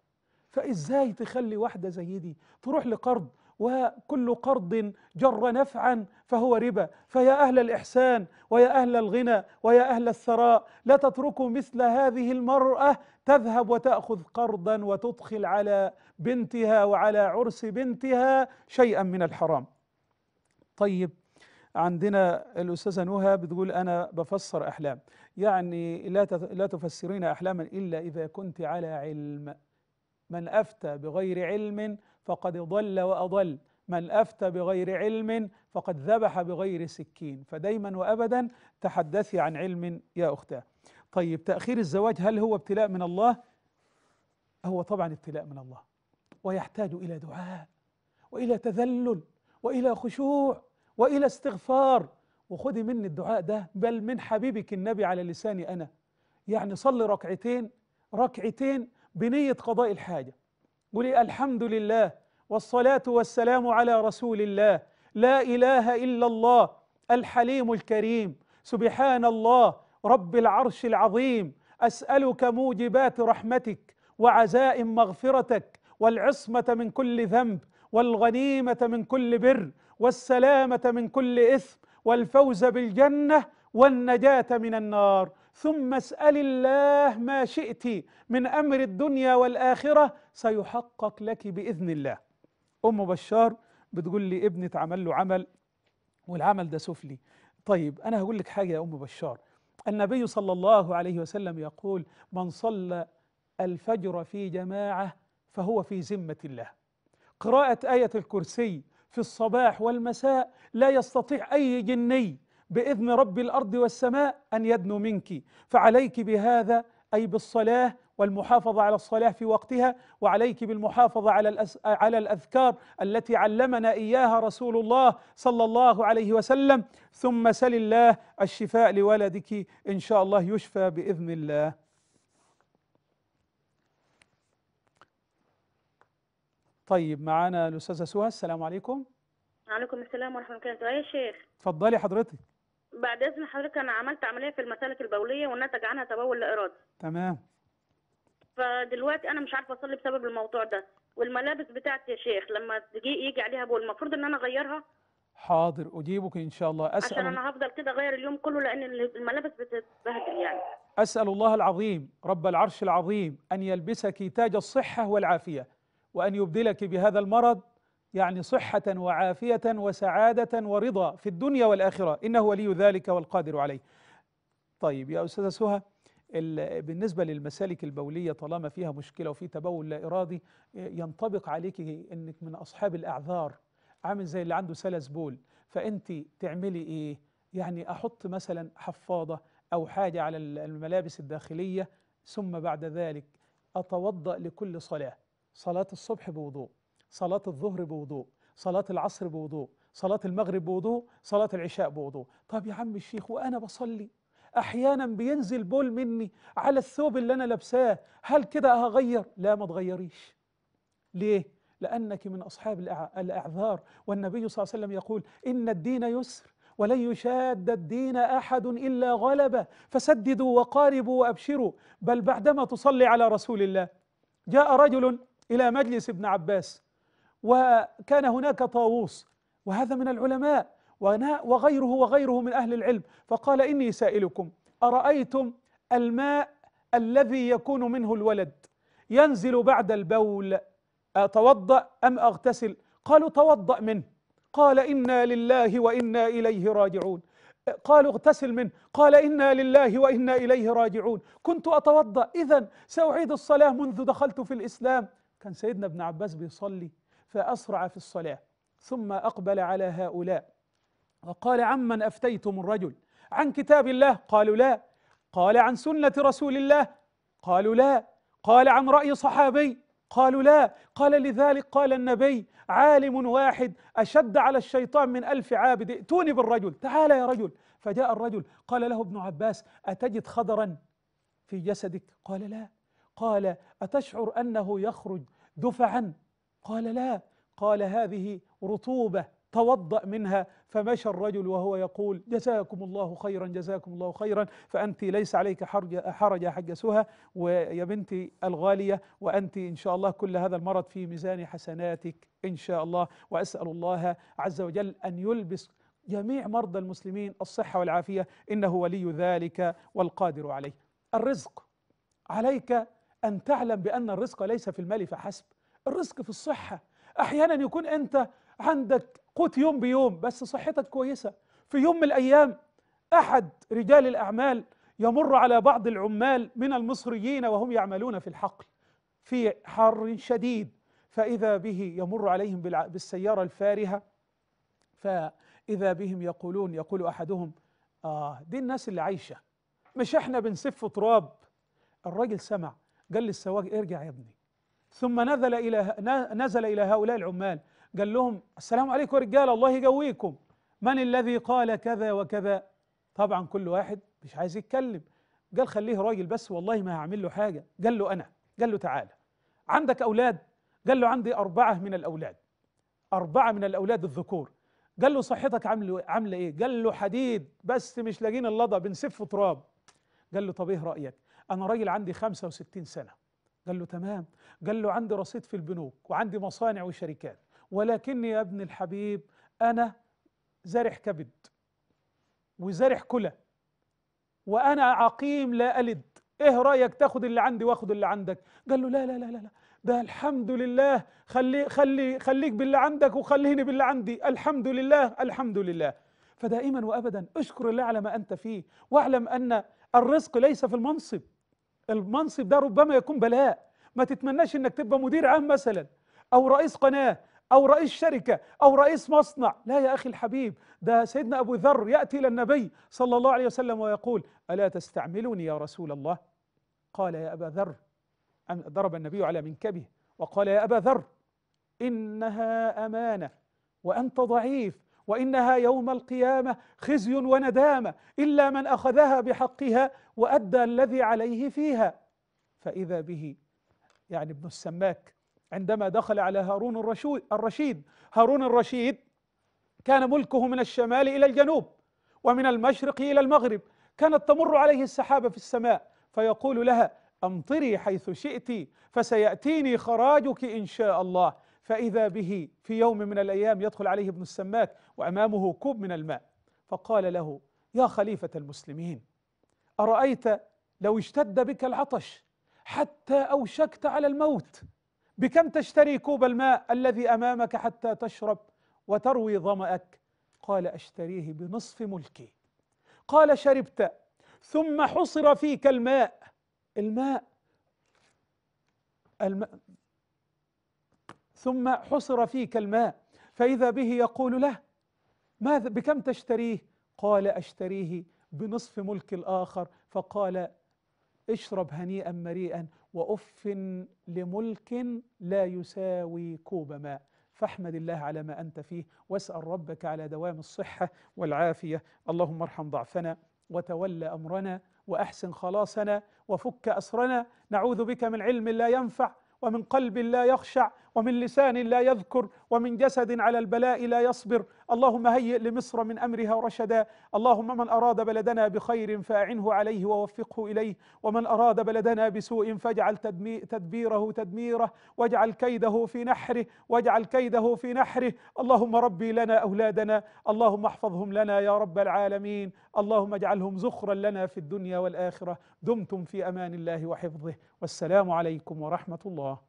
S1: فإزاي تخلي واحدة زي دي تروح لقرض وكل قرض جر نفعا فهو ربا فيا أهل الإحسان ويا أهل الغنى ويا أهل الثراء لا تتركوا مثل هذه المرأة تذهب وتأخذ قرضا وتدخل على بنتها وعلى عرس بنتها شيئا من الحرام طيب عندنا الأستاذة نهى بتقول أنا بفسر أحلام يعني لا لا تفسرين أحلاما إلا إذا كنت على علم من أفتى بغير علم فقد ضل واضل من افتى بغير علم فقد ذبح بغير سكين فدايما وابدا تحدثي عن علم يا اختاه طيب تاخير الزواج هل هو ابتلاء من الله هو طبعا ابتلاء من الله ويحتاج الى دعاء والى تذلل والى خشوع والى استغفار وخذي مني الدعاء ده بل من حبيبك النبي على لساني انا يعني صلي ركعتين ركعتين بنيه قضاء الحاجه قولي الحمد لله والصلاة والسلام على رسول الله لا إله إلا الله الحليم الكريم سبحان الله رب العرش العظيم أسألك موجبات رحمتك وعزائم مغفرتك والعصمة من كل ذنب والغنيمة من كل بر والسلامة من كل إثم والفوز بالجنة والنجاة من النار ثم اسأل الله ما شئت من أمر الدنيا والآخرة سيحقق لك بإذن الله أم بشار بتقول لي ابني اتعمل له عمل والعمل ده سفلي طيب أنا هقول لك حاجة يا أم بشار النبي صلى الله عليه وسلم يقول من صلى الفجر في جماعة فهو في ذمة الله قراءة آية الكرسي في الصباح والمساء لا يستطيع أي جني باذن رب الارض والسماء ان يدنو منك فعليك بهذا اي بالصلاه والمحافظة على الصلاة في وقتها وعليك بالمحافظة على الأس... على الأذكار التي علمنا إياها رسول الله صلى الله عليه وسلم ثم سل الله الشفاء لولدك إن شاء الله يشفى بإذن الله طيب معانا الأستاذة سهى السلام عليكم
S2: وعليكم السلام ورحمة الله وبركاته أيوة يا شيخ
S1: تفضلي حضرتك
S2: بعد اذن حضرتك انا عملت عمليه في المسالك البوليه ونتج عنها تبول لا ارادي تمام فدلوقتي انا مش عارفه اصلي بسبب الموضوع ده والملابس بتاعتي يا شيخ لما تجي يجي عليها بول المفروض ان انا اغيرها
S1: حاضر اجيبك ان شاء الله اسال عشان انا
S2: هفضل كده اغير اليوم كله لان الملابس بتتبهدل يعني
S1: اسال الله العظيم رب العرش العظيم ان يلبسك تاج الصحه والعافيه وان يبدلك بهذا المرض يعني صحة وعافية وسعادة ورضا في الدنيا والآخرة إنه ولي ذلك والقادر عليه طيب يا أستاذة سهى بالنسبة للمسالك البولية طالما فيها مشكلة وفي تبول لا إرادي ينطبق عليك أنك من أصحاب الأعذار عامل زي اللي عنده سلس بول فأنت تعملي إيه يعني أحط مثلا حفاضة أو حاجة على الملابس الداخلية ثم بعد ذلك أتوضأ لكل صلاة صلاة الصبح بوضوء صلاة الظهر بوضوء صلاة العصر بوضوء صلاة المغرب بوضوء صلاة العشاء بوضوء طب يا عم الشيخ وأنا بصلي أحيانا بينزل بول مني على الثوب اللي أنا لابساه هل كده هغير لا ما تغيريش ليه لأنك من أصحاب الأعذار والنبي صلى الله عليه وسلم يقول إن الدين يسر ولن يشاد الدين احد الا غلبه فسددوا وقاربوا وابشروا بل بعدما تصلي على رسول الله جاء رجل الى مجلس ابن عباس وكان هناك طاووس وهذا من العلماء وغيره وغيره من أهل العلم فقال إني سائلكم أرأيتم الماء الذي يكون منه الولد ينزل بعد البول أتوضأ أم أغتسل قالوا توضأ منه قال إنا لله وإنا إليه راجعون قالوا اغتسل منه قال إنا لله وإنا إليه راجعون كنت أتوضأ إذا سأعيد الصلاة منذ دخلت في الإسلام كان سيدنا ابن عباس بيصلي فأسرع في الصلاة ثم أقبل على هؤلاء وقال عمن أفتيتم الرجل عن كتاب الله قالوا لا قال عن سنة رسول الله قالوا لا قال عن رأي صحابي قالوا لا قال لذلك قال النبي عالم واحد أشد على الشيطان من ألف عابد ائتوني بالرجل تعال يا رجل فجاء الرجل قال له ابن عباس أتجد خضرا في جسدك قال لا قال أتشعر أنه يخرج دفعا قال لا قال هذه رطوبة توضأ منها فمشى الرجل وهو يقول جزاكم الله خيرا جزاكم الله خيرا فأنت ليس عليك حرج حرج حق سهى ويا بنتي الغالية وأنت إن شاء الله كل هذا المرض في ميزان حسناتك إن شاء الله وأسأل الله عز وجل أن يلبس جميع مرضى المسلمين الصحة والعافية إنه ولي ذلك والقادر عليه الرزق عليك أن تعلم بأن الرزق ليس في المال فحسب الرزق في الصحة أحيانا يكون أنت عندك قوت يوم بيوم بس صحتك كويسة في يوم من الأيام أحد رجال الأعمال يمر على بعض العمال من المصريين وهم يعملون في الحقل في حر شديد فإذا به يمر عليهم بالسيارة الفارهة فإذا بهم يقولون يقول أحدهم آه دي الناس اللي عايشة مش احنا بنسف تراب الراجل سمع قال للسواق ارجع يا ابني ثم نزل إلى نزل إلى هؤلاء العمال قال لهم السلام عليكم يا رجال الله يقويكم من الذي قال كذا وكذا طبعا كل واحد مش عايز يتكلم قال خليه راجل بس والله ما هعمل له حاجة قال له أنا قال له تعالى عندك أولاد قال له عندي أربعة من الأولاد أربعة من الأولاد الذكور قال له صحتك عامله عامله ايه؟ قال له حديد بس مش لاقيين اللضا بنسف تراب. قال له طب ايه رايك؟ انا راجل عندي 65 سنه قال له تمام قال له عندي رصيد في البنوك وعندي مصانع وشركات ولكني يا ابن الحبيب أنا زرح كبد وزرح كلى وأنا عقيم لا ألد إيه رأيك تاخد اللي عندي واخد اللي عندك قال له لا لا لا لا, لا. ده الحمد لله خلي خلي خليك باللي عندك وخليني باللي عندي الحمد لله الحمد لله فدائما وابدا اشكر الله على ما انت فيه واعلم ان الرزق ليس في المنصب المنصب ده ربما يكون بلاء ما تتمناش انك تبقى مدير عام مثلا او رئيس قناه او رئيس شركه او رئيس مصنع لا يا اخي الحبيب ده سيدنا ابو ذر ياتي الى النبي صلى الله عليه وسلم ويقول الا تستعملني يا رسول الله قال يا ابا ذر ضرب النبي على منكبه وقال يا ابا ذر انها امانه وانت ضعيف وإنها يوم القيامة خزي وندامة إلا من أخذها بحقها وأدى الذي عليه فيها فإذا به يعني ابن السماك عندما دخل على هارون الرشيد هارون الرشيد كان ملكه من الشمال إلى الجنوب ومن المشرق إلى المغرب كانت تمر عليه السحابة في السماء فيقول لها أمطري حيث شئت فسيأتيني خراجك إن شاء الله فإذا به في يوم من الأيام يدخل عليه ابن السماك وأمامه كوب من الماء فقال له يا خليفة المسلمين أرأيت لو اشتد بك العطش حتى أوشكت على الموت بكم تشتري كوب الماء الذي أمامك حتى تشرب وتروي ظمأك قال أشتريه بنصف ملكي قال شربت ثم حصر فيك الماء الماء, الماء ثم حصر فيك الماء فإذا به يقول له ماذا بكم تشتريه قال أشتريه بنصف ملك الآخر فقال اشرب هنيئا مريئا وأف لملك لا يساوي كوب ماء فاحمد الله على ما أنت فيه واسأل ربك على دوام الصحة والعافية اللهم ارحم ضعفنا وتول أمرنا وأحسن خلاصنا وفك أسرنا نعوذ بك من علم لا ينفع ومن قلب لا يخشع ومن لسان لا يذكر ومن جسد على البلاء لا يصبر اللهم هيئ لمصر من أمرها رشدا اللهم من أراد بلدنا بخير فأعنه عليه ووفقه إليه ومن أراد بلدنا بسوء فاجعل تدبيره تدميره واجعل كيده في نحره واجعل كيده في نحره اللهم ربي لنا أولادنا اللهم احفظهم لنا يا رب العالمين اللهم اجعلهم زخرا لنا في الدنيا والآخرة دمتم في أمان الله وحفظه والسلام عليكم ورحمة الله